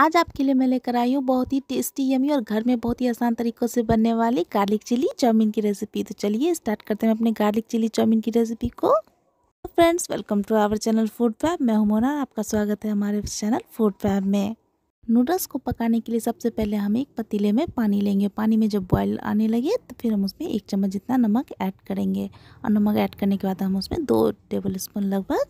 आज आपके लिए मैं लेकर आई हूँ बहुत ही टेस्टी यमी और घर में बहुत ही आसान तरीक़ों से बनने वाली गार्लिक चिली चाउमीन की रेसिपी तो चलिए स्टार्ट करते हैं अपने गार्लिक चिली चाउमीन की रेसिपी को friends welcome to our channel Food Fab मैं हूं मोना आपका स्वागत है हमारे चैनल फूड फैब में नूडल्स को पकाने के लिए सबसे पहले हम एक पतीले में पानी लेंगे पानी में जब बॉयल आने लगे तो फिर हम उसमें एक चम्मच जितना नमक ऐड करेंगे और नमक ऐड करने के बाद हम उसमें दो टेबल स्पून लगभग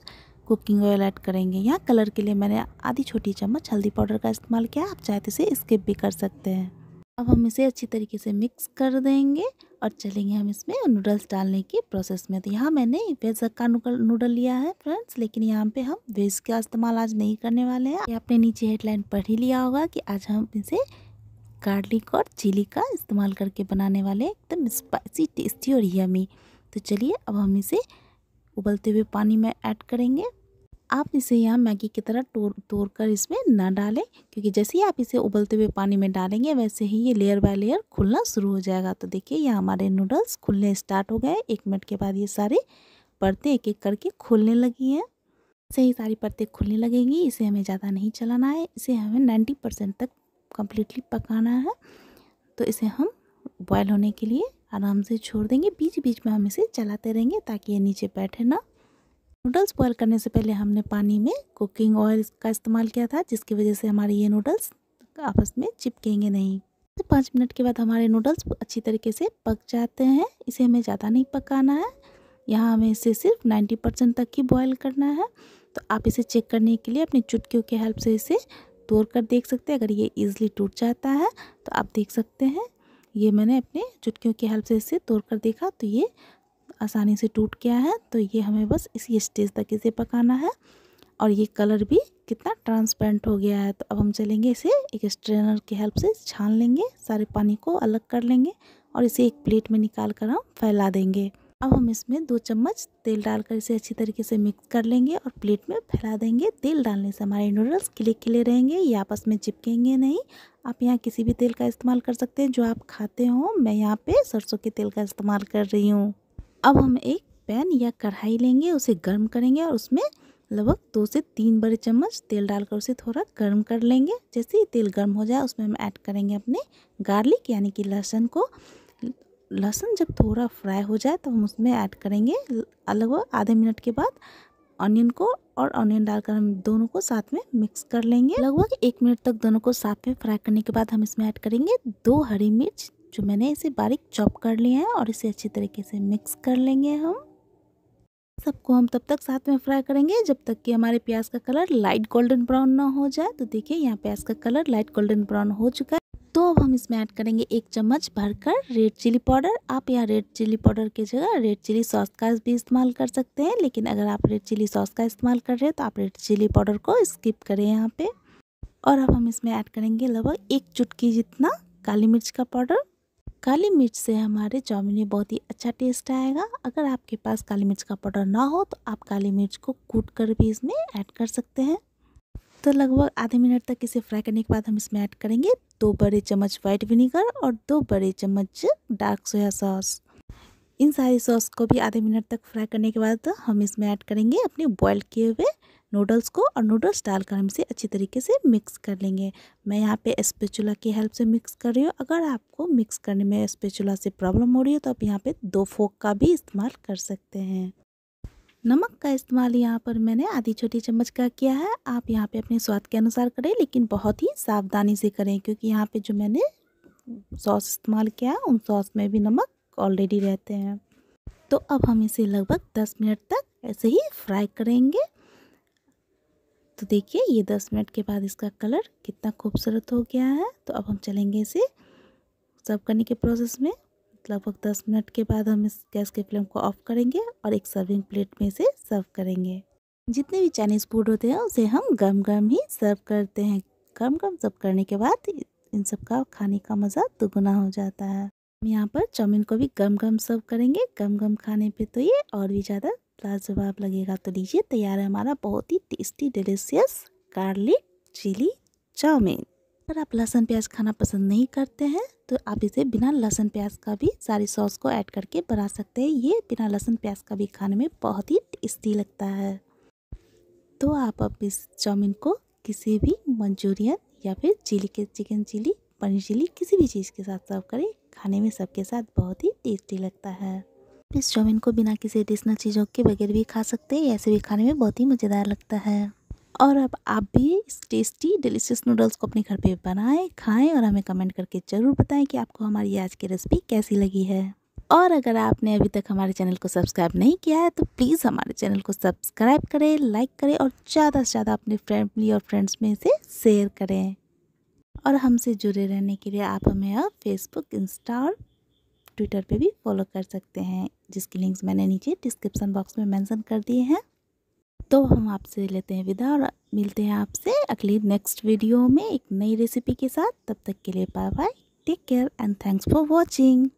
कुकिंग ऑयल ऐड करेंगे यहाँ कलर के लिए मैंने आधी छोटी चम्मच हल्दी पाउडर का इस्तेमाल किया आप चाहे तो इसे स्किप भी कर सकते हैं अब हम इसे अच्छी तरीके से मिक्स कर देंगे और चलेंगे हम इसमें नूडल्स डालने की प्रोसेस में तो यहाँ मैंने वेज का नूडल लिया है फ्रेंड्स लेकिन यहाँ पे हम वेज का इस्तेमाल आज नहीं करने वाले हैं आपने नीचे हेडलाइन पढ़ ही लिया होगा कि आज हम इसे गार्लिक और चिली का इस्तेमाल करके बनाने वाले एकदम स्पाइसी टेस्टी और यमी तो चलिए अब हम इसे उबलते हुए पानी में ऐड करेंगे आप इसे यहाँ मैगी की तरह तोड़ तोड़ कर इसमें ना डालें क्योंकि जैसे ही आप इसे उबलते हुए पानी में डालेंगे वैसे ही ये लेयर बाय लेयर खुलना शुरू हो जाएगा तो देखिए ये हमारे नूडल्स खुलने स्टार्ट हो गए एक मिनट के बाद ये सारे परतें एक एक करके खुलने लगी हैं ऐसे ही सारी परतें खुलने लगेंगी इसे हमें ज़्यादा नहीं चलाना है इसे हमें नाइन्टी परसेंट तक कम्प्लीटली पकाना है तो इसे हम बॉयल होने के लिए आराम से छोड़ देंगे बीच बीच में हम इसे चलाते रहेंगे ताकि ये नीचे बैठे ना नूडल्स बॉयल करने से पहले हमने पानी में कुकिंग ऑयल का इस्तेमाल किया था जिसकी वजह से हमारे ये नूडल्स आपस में चिपकेंगे नहीं तो पाँच मिनट के बाद हमारे नूडल्स अच्छी तरीके से पक जाते हैं इसे हमें ज़्यादा नहीं पकाना है यहाँ हमें इसे सिर्फ 90 परसेंट तक ही बॉयल करना है तो आप इसे चेक करने के लिए अपनी चुटकियों के हेल्प से इसे तोड़ कर देख सकते हैं अगर ये ईज़िली टूट जाता है तो आप देख सकते हैं ये मैंने अपने चुटकियों की हेल्प से इसे तोड़ कर देखा तो ये आसानी से टूट गया है तो ये हमें बस इसी स्टेज तक इसे पकाना है और ये कलर भी कितना ट्रांसपेरेंट हो गया है तो अब हम चलेंगे इसे एक स्ट्रेनर की हेल्प से छान लेंगे सारे पानी को अलग कर लेंगे और इसे एक प्लेट में निकाल कर हम फैला देंगे अब हम इसमें दो चम्मच तेल डालकर इसे अच्छी तरीके से मिक्स कर लेंगे और प्लेट में फैला देंगे तेल डालने से हमारे नूडल्स खिले खिले रहेंगे ये आपस में चिपकेंगे नहीं आप यहाँ किसी भी तेल का इस्तेमाल कर सकते हैं जो आप खाते हो मैं यहाँ पे सरसों के तेल का इस्तेमाल कर रही हूँ अब हम एक पैन या कढ़ाई लेंगे उसे गर्म करेंगे और उसमें लगभग दो से तीन बड़े चम्मच तेल डालकर उसे थोड़ा गर्म कर लेंगे जैसे ही तेल गर्म हो जाए उसमें हम ऐड करेंगे अपने गार्लिक यानी कि लहसुन को लहसुन जब थोड़ा फ्राई हो जाए तो हम उसमें ऐड करेंगे लगभग आधे मिनट के बाद ऑनियन को और ऑनियन डालकर हम दोनों को साथ में मिक्स कर लेंगे लगभग एक मिनट तक दोनों को साथ में फ्राई करने के बाद हम इसमें ऐड करेंगे दो हरी मिर्च जो मैंने इसे बारीक चॉप कर लिया है और इसे अच्छी तरीके से मिक्स कर लेंगे हम सबको हम तब तक साथ में फ्राई करेंगे जब तक कि हमारे प्याज का कलर लाइट गोल्डन ब्राउन ना हो जाए तो देखिए यहाँ प्याज का कलर लाइट गोल्डन ब्राउन हो चुका है तो अब हम इसमें ऐड करेंगे एक चम्मच भरकर रेड चिली पाउडर आप यहाँ रेड चिली पाउडर की जगह रेड चिली सॉस का भी इस्तेमाल कर सकते हैं लेकिन अगर आप रेड चिली सॉस का इस्तेमाल कर रहे हैं तो आप रेड चिली पाउडर को स्किप करें यहाँ पे और अब हम इसमें ऐड करेंगे लगभग एक चुटकी जितना काली मिर्च का पाउडर काली मिर्च से हमारे चाउमीन में बहुत ही अच्छा टेस्ट आएगा अगर आपके पास काली मिर्च का पाउडर ना हो तो आप काली मिर्च को कूट कर भी इसमें ऐड कर सकते हैं तो लगभग आधे मिनट तक इसे फ्राई करने के बाद हम इसमें ऐड करेंगे दो बड़े चम्मच व्हाइट विनीगर और दो बड़े चम्मच डार्क सोया सॉस इन सारी सॉस को भी आधे मिनट तक फ्राई करने के बाद हम इसमें ऐड करेंगे अपने बॉयल किए हुए नूडल्स को और नूडल्स डालकर हम इसे अच्छी तरीके से मिक्स कर लेंगे मैं यहाँ पे स्पेचुला की हेल्प से मिक्स कर रही हूँ अगर आपको मिक्स करने में स्पेचुला से प्रॉब्लम हो रही है तो आप यहाँ पे दो फोक का भी इस्तेमाल कर सकते हैं नमक का इस्तेमाल यहाँ पर मैंने आधी छोटी चम्मच का किया है आप यहाँ पर अपने स्वाद के अनुसार करें लेकिन बहुत ही सावधानी से करें क्योंकि यहाँ पर जो मैंने सॉस इस्तेमाल किया है उन सॉस में भी नमक ऑलरेडी रहते हैं तो अब हम इसे लगभग 10 मिनट तक ऐसे ही फ्राई करेंगे तो देखिए ये 10 मिनट के बाद इसका कलर कितना खूबसूरत हो गया है तो अब हम चलेंगे इसे सर्व करने के प्रोसेस में लगभग 10 मिनट के बाद हम इस गैस के फ्लेम को ऑफ करेंगे और एक सर्विंग प्लेट में इसे सर्व करेंगे जितने भी चाइनीज़ फूड होते हैं उसे हम गम गम ही सर्व करते हैं गम गम सर्व करने के बाद इन सब का खाने का मज़ा दोगुना हो जाता है हम यहाँ पर चाउमीन को भी गम गम सर्व करेंगे गम गम खाने पे तो ये और भी ज़्यादा लाजवाब लगेगा तो लीजिए तैयार है हमारा बहुत ही tasty delicious garlic chilli chowmein अगर आप लहसुन प्याज खाना पसंद नहीं करते हैं तो आप इसे बिना लहसुन प्याज का भी सारी सॉस को ऐड करके बना सकते हैं ये बिना लहसुन प्याज का भी खाने में बहुत ही टेस्टी लगता है तो आप अब इस चाउमीन को किसी भी मंचूरियन या फिर चिली के चिकन चिली पनीर चिली किसी भी चीज़ के साथ सर्व करें खाने में सबके साथ बहुत ही टेस्टी लगता है इस चाउमिन को बिना किसी एडिशनल चीज़ों के बगैर भी खा सकते हैं ऐसे भी खाने में बहुत ही मज़ेदार लगता है और अब आप भी इस टेस्टी डिलीशियस नूडल्स को अपने घर पे बनाएं खाएं और हमें कमेंट करके ज़रूर बताएं कि आपको हमारी आज की रेसिपी कैसी लगी है और अगर आपने अभी तक हमारे चैनल को सब्सक्राइब नहीं किया है तो प्लीज़ हमारे चैनल को सब्सक्राइब करें लाइक करें और ज़्यादा से ज़्यादा अपने फैमिली और फ्रेंड्स में इसे शेयर करें और हमसे जुड़े रहने के लिए आप हमें अब फेसबुक इंस्टा और ट्विटर पे भी फॉलो कर सकते हैं जिसकी लिंक्स मैंने नीचे डिस्क्रिप्सन बॉक्स में मेंशन कर दिए हैं तो हम आपसे लेते हैं विदा और मिलते हैं आपसे अगली नेक्स्ट वीडियो में एक नई रेसिपी के साथ तब तक के लिए bye bye take care and thanks for watching